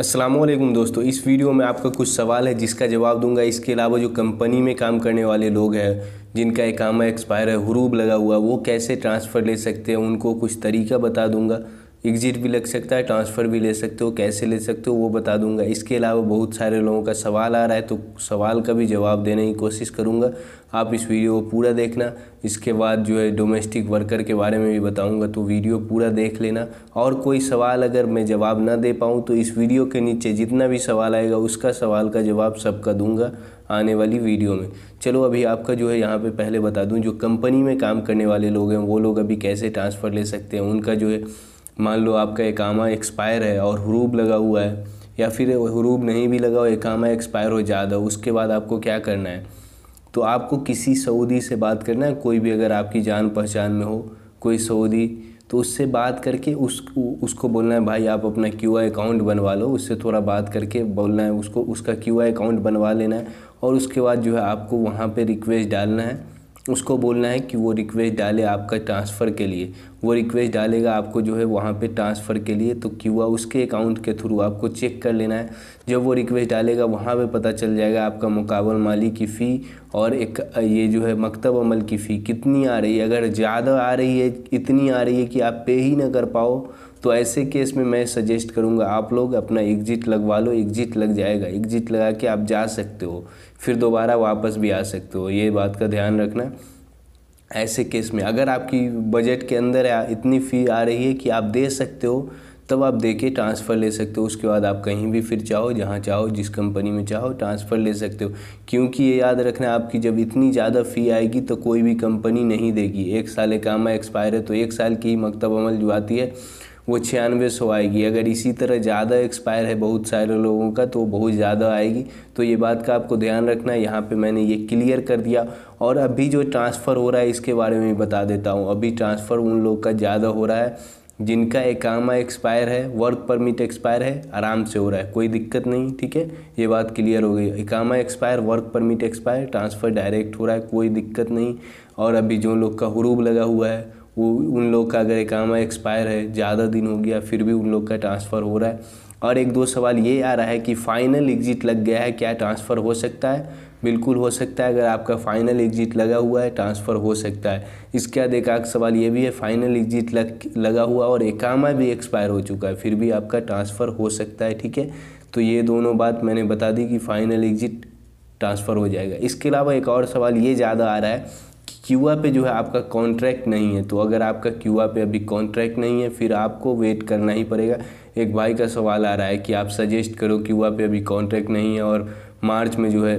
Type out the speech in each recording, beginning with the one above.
असलम दोस्तों इस वीडियो में आपका कुछ सवाल है जिसका जवाब दूंगा इसके अलावा जो कंपनी में काम करने वाले लोग हैं जिनका एकामा एक्सपायर है हरूब लगा हुआ वो कैसे ट्रांसफ़र ले सकते हैं उनको कुछ तरीका बता दूंगा एग्जिट भी लग सकता है ट्रांसफ़र भी ले सकते हो कैसे ले सकते हो वो बता दूंगा इसके अलावा बहुत सारे लोगों का सवाल आ रहा है तो सवाल का भी जवाब देने की कोशिश करूँगा आप इस वीडियो को पूरा देखना इसके बाद जो है डोमेस्टिक वर्कर के बारे में भी बताऊँगा तो वीडियो पूरा देख लेना और कोई सवाल अगर मैं जवाब ना दे पाऊँ तो इस वीडियो के नीचे जितना भी सवाल आएगा उसका सवाल का जवाब सबका दूँगा आने वाली वीडियो में चलो अभी आपका जो है यहाँ पे पहले बता दूँ जो कंपनी में काम करने वाले लोग हैं वो लोग अभी कैसे ट्रांसफ़र ले सकते हैं उनका जो है मान लो आपका एकामा एक्सपायर है और हरूब लगा हुआ है या फिर हरूब नहीं भी लगा हो एकामा एक्सपायर हो ज़्यादा उसके बाद आपको क्या करना है तो आपको किसी सऊदी से बात करना है कोई भी अगर आपकी जान पहचान में हो कोई सऊदी तो उससे बात करके उस उसको बोलना है भाई आप अपना क्यू आई अकाउंट बनवा लो उससे थोड़ा बात करके बोलना है उसको उसका क्यू आई अकाउंट बनवा लेना है और उसके बाद जो है आपको वहाँ पे रिक्वेस्ट डालना है उसको बोलना है कि वो रिक्वेस्ट डाले आपका ट्रांसफ़र के लिए वो रिक्वेस्ट डालेगा आपको जो है वहाँ पे ट्रांसफ़र के लिए तो क्यों उसके अकाउंट के थ्रू आपको चेक कर लेना है जब वो रिक्वेस्ट डालेगा वहाँ पे पता चल जाएगा आपका मुकाबल माली की फ़ी और एक ये जो है मकतब अमल की फ़ी कितनी आ रही है अगर ज़्यादा आ रही है इतनी आ रही है कि आप पे ही ना कर पाओ तो ऐसे केस में मैं सजेस्ट करूँगा आप लोग अपना एग्ज़िट लगवा लो एग्ज़िट लग जाएगा एग्ज़िट लगा के आप जा सकते हो फिर दोबारा वापस भी आ सकते हो ये बात का ध्यान रखना ऐसे केस में अगर आपकी बजट के अंदर इतनी फ़ी आ रही है कि आप दे सकते हो तब आप देखिए ट्रांसफ़र ले सकते हो उसके बाद आप कहीं भी फिर चाहो जहाँ चाहो जिस कंपनी में चाहो ट्रांसफ़र ले सकते हो क्योंकि ये याद रखना आपकी जब इतनी ज़्यादा फ़ी आएगी तो कोई भी कंपनी नहीं देगी एक साल काम एक्सपायर है तो एक साल की ही मकतब अमल जो आती है वो छियानवे सौ आएगी अगर इसी तरह ज़्यादा एक्सपायर है बहुत सारे लोगों का तो बहुत ज़्यादा आएगी तो ये बात का आपको ध्यान रखना है यहाँ पे मैंने ये क्लियर कर दिया और अभी जो ट्रांसफ़र हो रहा है इसके बारे में भी बता देता हूँ अभी ट्रांसफ़र उन लोग का ज़्यादा हो रहा है जिनका एकामा एक्सपायर है वर्क परमिट एक्सपायर है आराम से हो रहा है कोई दिक्कत नहीं ठीक है ये बात क्लियर हो गई एकामा expire work permit expire transfer direct हो रहा है कोई दिक्कत नहीं और अभी जो लोग का हरूब लगा हुआ है वो उन लोग का अगर एकामा एक्सपायर है ज़्यादा दिन हो गया फिर भी उन लोग का ट्रांसफ़र हो रहा है और एक दो सवाल ये आ रहा है कि फ़ाइनल एग्ज़िट लग गया है क्या ट्रांसफ़र हो सकता है बिल्कुल हो सकता है अगर आपका फाइनल एग्जिट लगा हुआ है ट्रांसफ़र हो सकता है इसके बाद एकाक सवाल ये भी है फाइनल एग्जिट लग लगा हुआ और एकामा भी एक्सपायर हो चुका है फिर भी आपका ट्रांसफ़र हो सकता है ठीक है तो ये दोनों बात मैंने बता दी कि फाइनल एग्जिट ट्रांसफ़र हो जाएगा इसके अलावा एक और सवाल ये ज़्यादा आ रहा है क्यू पे जो है आपका कॉन्ट्रैक्ट नहीं है तो अगर आपका क्यू पे अभी कॉन्ट्रैक्ट नहीं है फिर आपको वेट करना ही पड़ेगा एक भाई का सवाल आ रहा है कि आप सजेस्ट करो क्यूआ पे अभी कॉन्ट्रैक्ट नहीं है और मार्च में जो है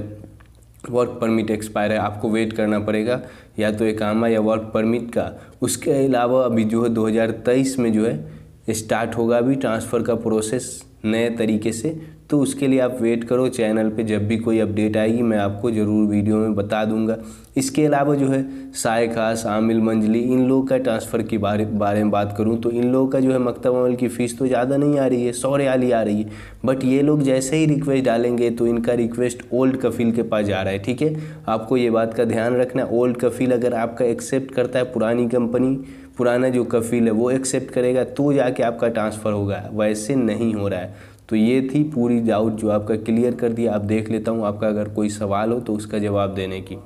वर्क परमिट एक्सपायर है आपको वेट करना पड़ेगा या तो एकामा या वर्क परमिट का उसके अलावा अभी जो है 2023 में जो है स्टार्ट होगा अभी ट्रांसफ़र का प्रोसेस नए तरीके से तो उसके लिए आप वेट करो चैनल पे जब भी कोई अपडेट आएगी मैं आपको ज़रूर वीडियो में बता दूंगा इसके अलावा जो है साय खास आमिल मंजली इन लोगों का ट्रांसफ़र के बारे बारे में बात करूं तो इन लोगों का जो है मकतब अमल की फ़ीस तो ज़्यादा नहीं आ रही है सौ रियाली आ रही है बट ये लोग जैसे ही रिक्वेस्ट डालेंगे तो इनका रिक्वेस्ट ओल्ड कफील के पास जा रहा है ठीक है आपको ये बात का ध्यान रखना ओल्ड कफील अगर आपका एक्सेप्ट करता है पुरानी कंपनी पुराना जो कफिल है वो एक्सेप्ट करेगा तो जाके आपका ट्रांसफ़र होगा वैसे नहीं हो रहा है तो ये थी पूरी डाउट जो आपका क्लियर कर दिया आप देख लेता हूँ आपका अगर कोई सवाल हो तो उसका जवाब देने की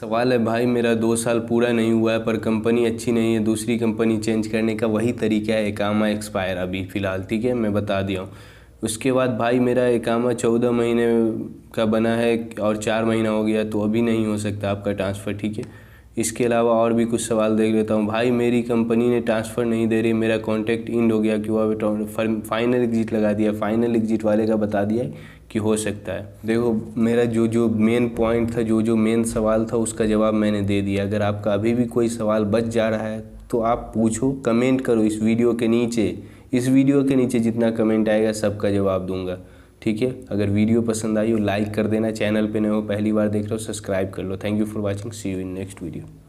सवाल है भाई मेरा दो साल पूरा नहीं हुआ है पर कंपनी अच्छी नहीं है दूसरी कंपनी चेंज करने का वही तरीका है एकामा एक्सपायर अभी फ़िलहाल ठीक है मैं बता दिया हूँ उसके बाद भाई मेरा एकामा चौदह महीने का बना है और चार महीना हो गया तो अभी नहीं हो सकता आपका ट्रांसफ़र ठीक है इसके अलावा और भी कुछ सवाल देख लेता हूँ भाई मेरी कंपनी ने ट्रांसफ़र नहीं दे रही मेरा कॉन्टैक्ट इंड हो गया क्यों अभी फाइनल एग्जिट लगा दिया फाइनल एग्जिट वाले का बता दिया कि हो सकता है देखो मेरा जो जो मेन पॉइंट था जो जो मेन सवाल था उसका जवाब मैंने दे दिया अगर आपका अभी भी कोई सवाल बच जा रहा है तो आप पूछो कमेंट करो इस वीडियो के नीचे इस वीडियो के नीचे जितना कमेंट आएगा सबका जवाब दूंगा ठीक है अगर वीडियो पसंद आई हो लाइक कर देना चैनल पे नए हो पहली बार देख रहे हो सब्सक्राइब कर लो thank you for watching see you in next video